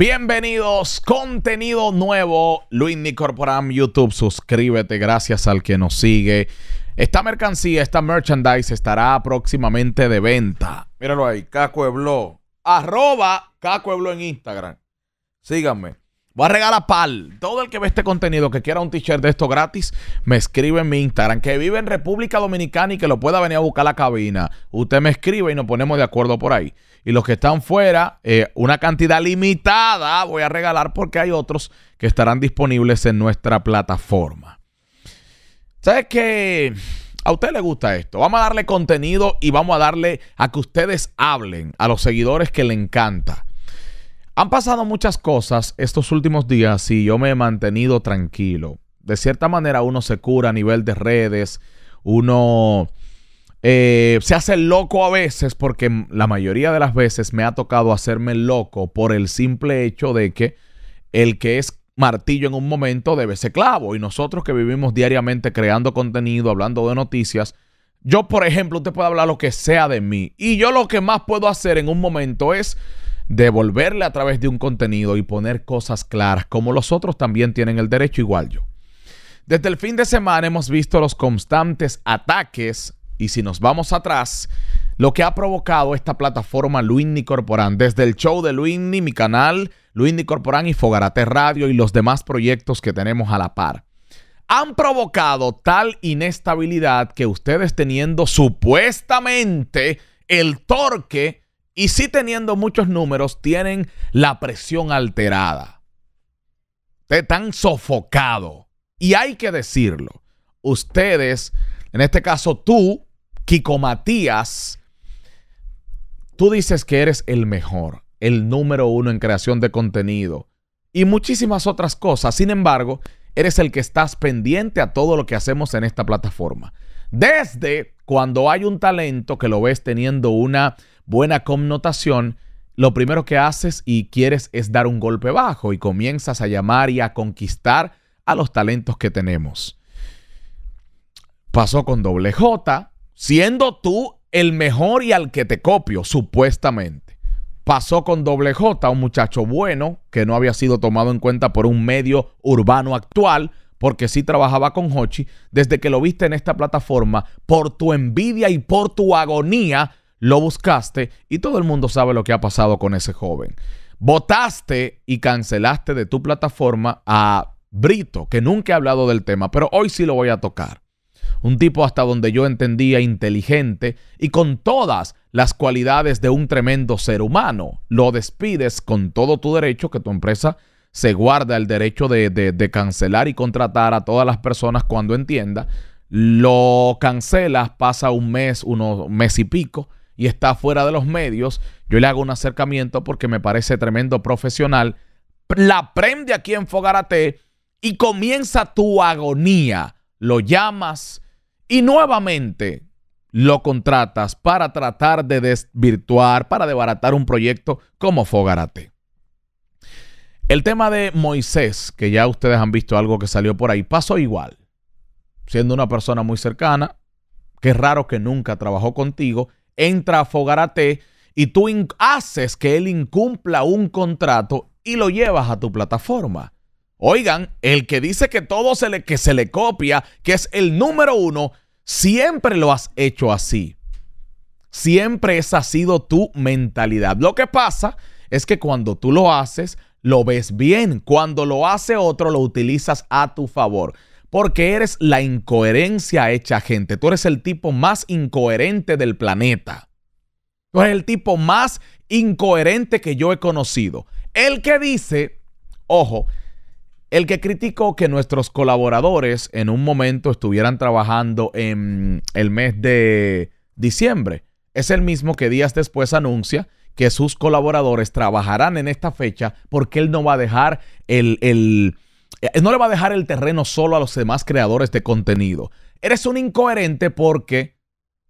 Bienvenidos, contenido nuevo. Luis Nicorporam, YouTube, suscríbete, gracias al que nos sigue. Esta mercancía, esta merchandise estará próximamente de venta. Míralo ahí, Cacueblo, Arroba Caco en Instagram. Síganme. Voy a regalar pal. Todo el que ve este contenido que quiera un t-shirt de esto gratis, me escribe en mi Instagram. Que vive en República Dominicana y que lo pueda venir a buscar a la cabina. Usted me escribe y nos ponemos de acuerdo por ahí. Y los que están fuera, eh, una cantidad limitada voy a regalar porque hay otros que estarán disponibles en nuestra plataforma. ¿Sabes qué? A usted le gusta esto. Vamos a darle contenido y vamos a darle a que ustedes hablen a los seguidores que le encanta. Han pasado muchas cosas estos últimos días y yo me he mantenido tranquilo. De cierta manera uno se cura a nivel de redes, uno eh, se hace loco a veces porque la mayoría de las veces me ha tocado hacerme loco por el simple hecho de que el que es martillo en un momento debe ser clavo y nosotros que vivimos diariamente creando contenido, hablando de noticias, yo por ejemplo usted puede hablar lo que sea de mí y yo lo que más puedo hacer en un momento es devolverle a través de un contenido y poner cosas claras, como los otros también tienen el derecho igual yo. Desde el fin de semana hemos visto los constantes ataques y si nos vamos atrás, lo que ha provocado esta plataforma Luini Corporán, desde el show de Luini, mi canal, Luini Corporán y Fogarate Radio y los demás proyectos que tenemos a la par. Han provocado tal inestabilidad que ustedes teniendo supuestamente el torque y sí teniendo muchos números, tienen la presión alterada. Están sofocados. Y hay que decirlo. Ustedes, en este caso tú, Kiko Matías, tú dices que eres el mejor, el número uno en creación de contenido y muchísimas otras cosas. Sin embargo, eres el que estás pendiente a todo lo que hacemos en esta plataforma. Desde cuando hay un talento que lo ves teniendo una buena connotación, lo primero que haces y quieres es dar un golpe bajo y comienzas a llamar y a conquistar a los talentos que tenemos. Pasó con doble J, siendo tú el mejor y al que te copio, supuestamente. Pasó con doble J, un muchacho bueno que no había sido tomado en cuenta por un medio urbano actual, porque sí trabajaba con Hochi, desde que lo viste en esta plataforma, por tu envidia y por tu agonía, lo buscaste y todo el mundo sabe lo que ha pasado con ese joven. Votaste y cancelaste de tu plataforma a Brito, que nunca he hablado del tema, pero hoy sí lo voy a tocar. Un tipo hasta donde yo entendía inteligente y con todas las cualidades de un tremendo ser humano. Lo despides con todo tu derecho, que tu empresa se guarda el derecho de, cancelar y contratar a todas las personas cuando entienda. Lo cancelas, pasa un mes, unos mes y pico, y está fuera de los medios, yo le hago un acercamiento porque me parece tremendo profesional. La prende aquí en Fogarate y comienza tu agonía. Lo llamas y nuevamente lo contratas para tratar de desvirtuar, para debaratar un proyecto como Fogarate. El tema de Moisés, que ya ustedes han visto algo que salió por ahí, pasó igual. Siendo una persona muy cercana, que es raro que nunca trabajó contigo, entra a Fogarate y tú haces que él incumpla un contrato y lo llevas a tu plataforma. Oigan, el que dice que todo se le, que se le copia, que es el número uno, siempre lo has hecho así. Siempre esa ha sido tu mentalidad. Lo que pasa es que cuando tú lo haces, lo ves bien. Cuando lo hace otro, lo utilizas a tu favor. Porque eres la incoherencia hecha gente. Tú eres el tipo más incoherente del planeta. Tú eres el tipo más incoherente que yo he conocido. El que dice, ojo, el que criticó que nuestros colaboradores en un momento estuvieran trabajando en el mes de diciembre, es el mismo que días después anuncia que sus colaboradores trabajarán en esta fecha porque él no va a dejar el, el eh, no le va a dejar el terreno solo a los demás creadores de contenido. Eres un incoherente porque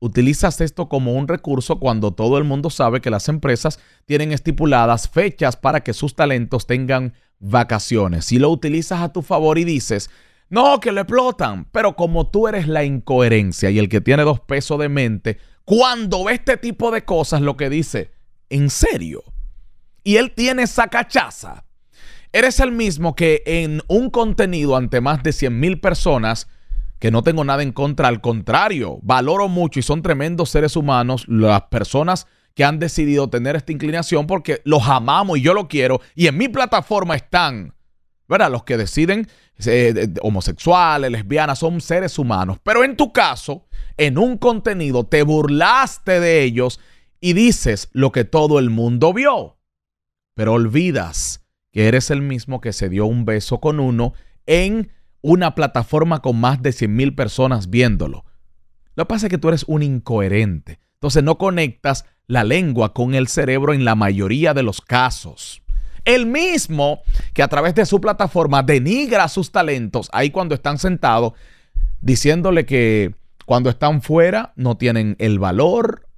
utilizas esto como un recurso cuando todo el mundo sabe que las empresas tienen estipuladas fechas para que sus talentos tengan vacaciones. Si lo utilizas a tu favor y dices, no, que lo explotan, pero como tú eres la incoherencia y el que tiene dos pesos de mente, cuando ve este tipo de cosas lo que dice, en serio, y él tiene esa cachaza Eres el mismo que en un contenido ante más de 100 mil personas, que no tengo nada en contra, al contrario, valoro mucho y son tremendos seres humanos las personas que han decidido tener esta inclinación porque los amamos y yo lo quiero y en mi plataforma están, ¿verdad? Los que deciden eh, homosexuales, lesbianas, son seres humanos. Pero en tu caso, en un contenido te burlaste de ellos y dices lo que todo el mundo vio, pero olvidas que eres el mismo que se dio un beso con uno en una plataforma con más de 100 mil personas viéndolo. Lo que pasa es que tú eres un incoherente. Entonces no conectas la lengua con el cerebro en la mayoría de los casos. El mismo que a través de su plataforma denigra sus talentos ahí cuando están sentados, diciéndole que cuando están fuera no tienen el valor,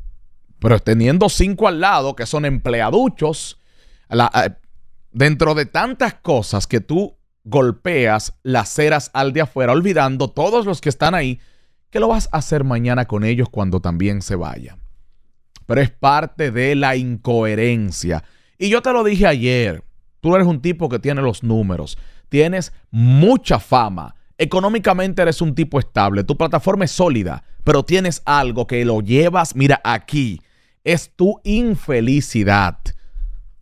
pero teniendo cinco al lado que son empleaduchos, la, eh, Dentro de tantas cosas que tú golpeas, las ceras al de afuera, olvidando todos los que están ahí, que lo vas a hacer mañana con ellos cuando también se vaya Pero es parte de la incoherencia. Y yo te lo dije ayer, tú eres un tipo que tiene los números, tienes mucha fama, económicamente eres un tipo estable, tu plataforma es sólida, pero tienes algo que lo llevas, mira, aquí, es tu infelicidad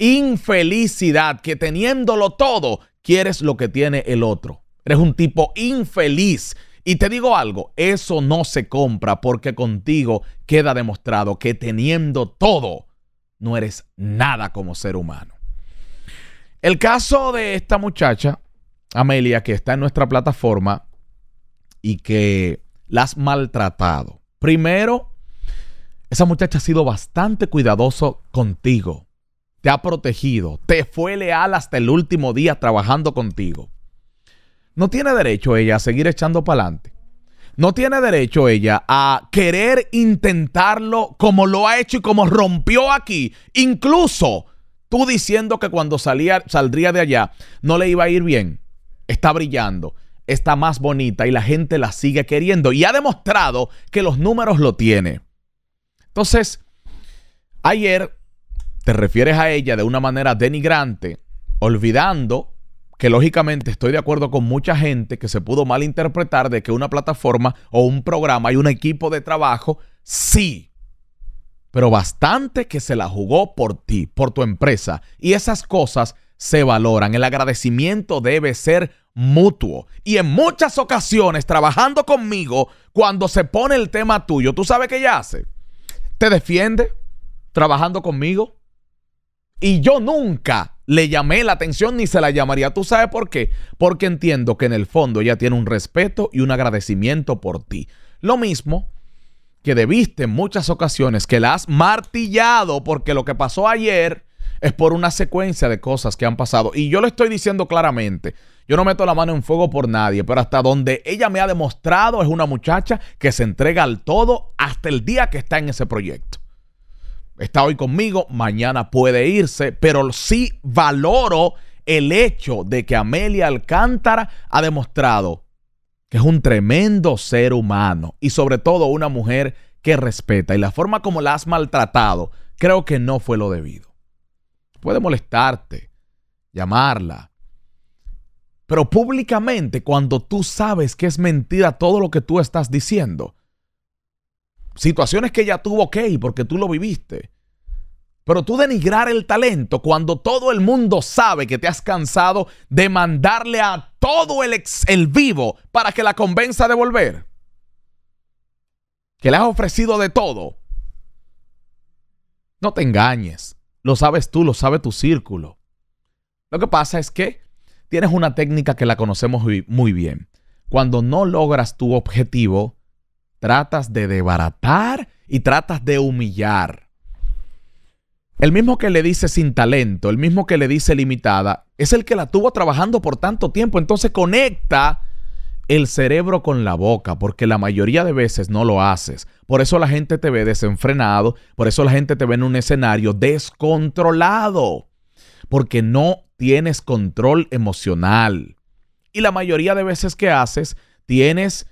infelicidad, que teniéndolo todo, quieres lo que tiene el otro. Eres un tipo infeliz. Y te digo algo, eso no se compra porque contigo queda demostrado que teniendo todo, no eres nada como ser humano. El caso de esta muchacha, Amelia, que está en nuestra plataforma y que la has maltratado. Primero, esa muchacha ha sido bastante cuidadoso contigo te ha protegido, te fue leal hasta el último día trabajando contigo. No tiene derecho ella a seguir echando para adelante. No tiene derecho ella a querer intentarlo como lo ha hecho y como rompió aquí. Incluso tú diciendo que cuando salía, saldría de allá no le iba a ir bien. Está brillando, está más bonita y la gente la sigue queriendo. Y ha demostrado que los números lo tiene. Entonces, ayer te refieres a ella de una manera denigrante, olvidando que lógicamente estoy de acuerdo con mucha gente que se pudo malinterpretar de que una plataforma o un programa y un equipo de trabajo, sí, pero bastante que se la jugó por ti, por tu empresa. Y esas cosas se valoran. El agradecimiento debe ser mutuo. Y en muchas ocasiones, trabajando conmigo, cuando se pone el tema tuyo, ¿tú sabes qué ella hace? Te defiende trabajando conmigo. Y yo nunca le llamé la atención ni se la llamaría. ¿Tú sabes por qué? Porque entiendo que en el fondo ella tiene un respeto y un agradecimiento por ti. Lo mismo que debiste en muchas ocasiones que la has martillado porque lo que pasó ayer es por una secuencia de cosas que han pasado. Y yo lo estoy diciendo claramente. Yo no meto la mano en fuego por nadie, pero hasta donde ella me ha demostrado es una muchacha que se entrega al todo hasta el día que está en ese proyecto está hoy conmigo, mañana puede irse, pero sí valoro el hecho de que Amelia Alcántara ha demostrado que es un tremendo ser humano y sobre todo una mujer que respeta y la forma como la has maltratado creo que no fue lo debido. Puede molestarte, llamarla, pero públicamente cuando tú sabes que es mentira todo lo que tú estás diciendo, situaciones que ya tuvo, ok, porque tú lo viviste. Pero tú denigrar el talento cuando todo el mundo sabe que te has cansado de mandarle a todo el, el vivo para que la convenza de volver. Que le has ofrecido de todo. No te engañes. Lo sabes tú, lo sabe tu círculo. Lo que pasa es que tienes una técnica que la conocemos muy bien. Cuando no logras tu objetivo, tratas de debaratar y tratas de humillar. El mismo que le dice sin talento, el mismo que le dice limitada, es el que la tuvo trabajando por tanto tiempo. Entonces conecta el cerebro con la boca, porque la mayoría de veces no lo haces. Por eso la gente te ve desenfrenado, por eso la gente te ve en un escenario descontrolado, porque no tienes control emocional. Y la mayoría de veces que haces, tienes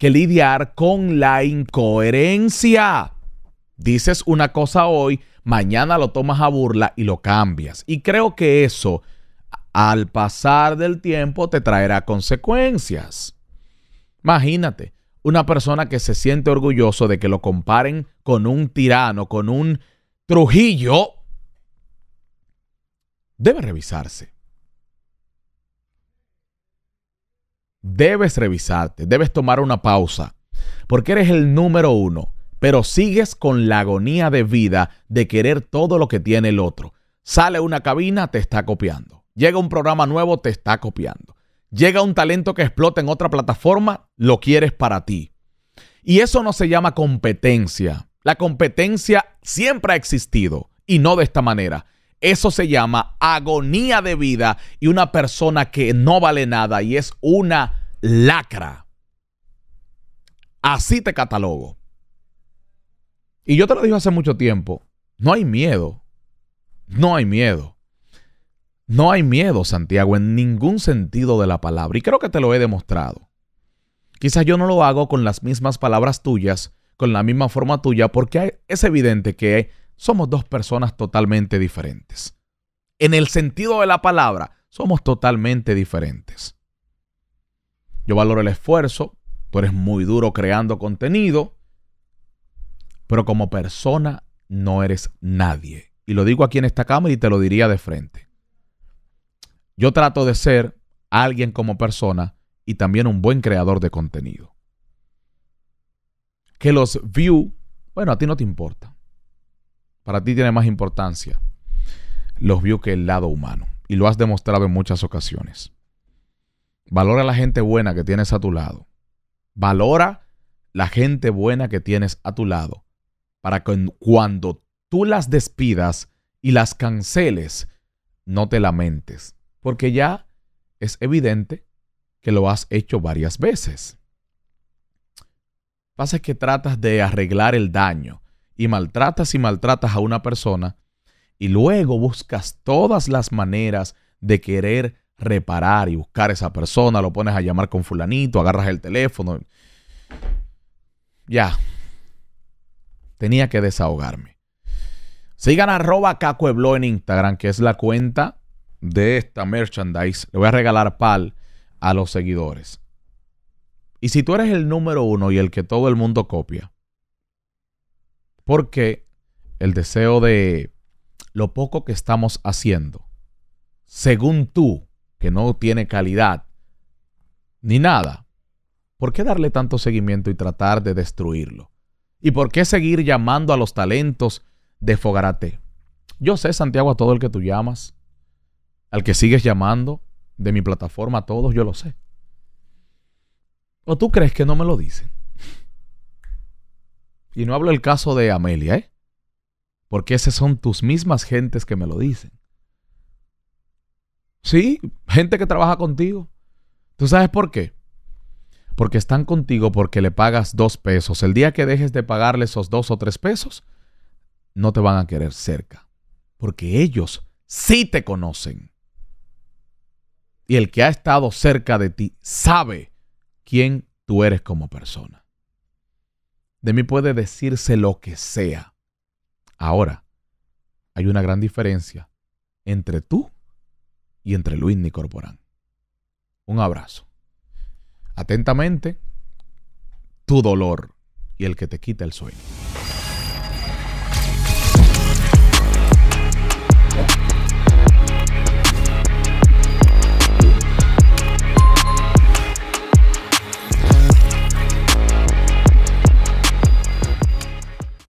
que lidiar con la incoherencia. Dices una cosa hoy, mañana lo tomas a burla y lo cambias. Y creo que eso, al pasar del tiempo, te traerá consecuencias. Imagínate, una persona que se siente orgulloso de que lo comparen con un tirano, con un Trujillo, debe revisarse. debes revisarte, debes tomar una pausa, porque eres el número uno, pero sigues con la agonía de vida de querer todo lo que tiene el otro. Sale una cabina, te está copiando. Llega un programa nuevo, te está copiando. Llega un talento que explota en otra plataforma, lo quieres para ti. Y eso no se llama competencia. La competencia siempre ha existido y no de esta manera. Eso se llama agonía de vida y una persona que no vale nada y es una lacra. Así te catalogo. Y yo te lo dije hace mucho tiempo, no hay miedo, no hay miedo. No hay miedo, Santiago, en ningún sentido de la palabra. Y creo que te lo he demostrado. Quizás yo no lo hago con las mismas palabras tuyas, con la misma forma tuya, porque es evidente que somos dos personas totalmente diferentes. En el sentido de la palabra, somos totalmente diferentes. Yo valoro el esfuerzo, tú eres muy duro creando contenido, pero como persona no eres nadie. Y lo digo aquí en esta cámara y te lo diría de frente. Yo trato de ser alguien como persona y también un buen creador de contenido. Que los view, bueno, a ti no te importa para ti tiene más importancia los views que el lado humano. Y lo has demostrado en muchas ocasiones. Valora la gente buena que tienes a tu lado. Valora la gente buena que tienes a tu lado. Para que cuando tú las despidas y las canceles, no te lamentes. Porque ya es evidente que lo has hecho varias veces. Pasa que tratas de arreglar el daño y maltratas y maltratas a una persona y luego buscas todas las maneras de querer reparar y buscar a esa persona, lo pones a llamar con fulanito, agarras el teléfono. Ya. Tenía que desahogarme. Sigan arroba cacueblo en Instagram, que es la cuenta de esta merchandise. Le voy a regalar pal a los seguidores. Y si tú eres el número uno y el que todo el mundo copia, porque el deseo de lo poco que estamos haciendo, según tú, que no tiene calidad ni nada, ¿por qué darle tanto seguimiento y tratar de destruirlo? ¿Y por qué seguir llamando a los talentos de Fogarate? Yo sé, Santiago, a todo el que tú llamas, al que sigues llamando, de mi plataforma a todos, yo lo sé. ¿O tú crees que no me lo dicen? Y no hablo el caso de Amelia, ¿eh? Porque esas son tus mismas gentes que me lo dicen. Sí, gente que trabaja contigo. ¿Tú sabes por qué? Porque están contigo porque le pagas dos pesos. El día que dejes de pagarle esos dos o tres pesos, no te van a querer cerca. Porque ellos sí te conocen. Y el que ha estado cerca de ti sabe quién tú eres como persona. De mí puede decirse lo que sea. Ahora, hay una gran diferencia entre tú y entre Luis Nicorporán. Un abrazo. Atentamente, tu dolor y el que te quita el sueño.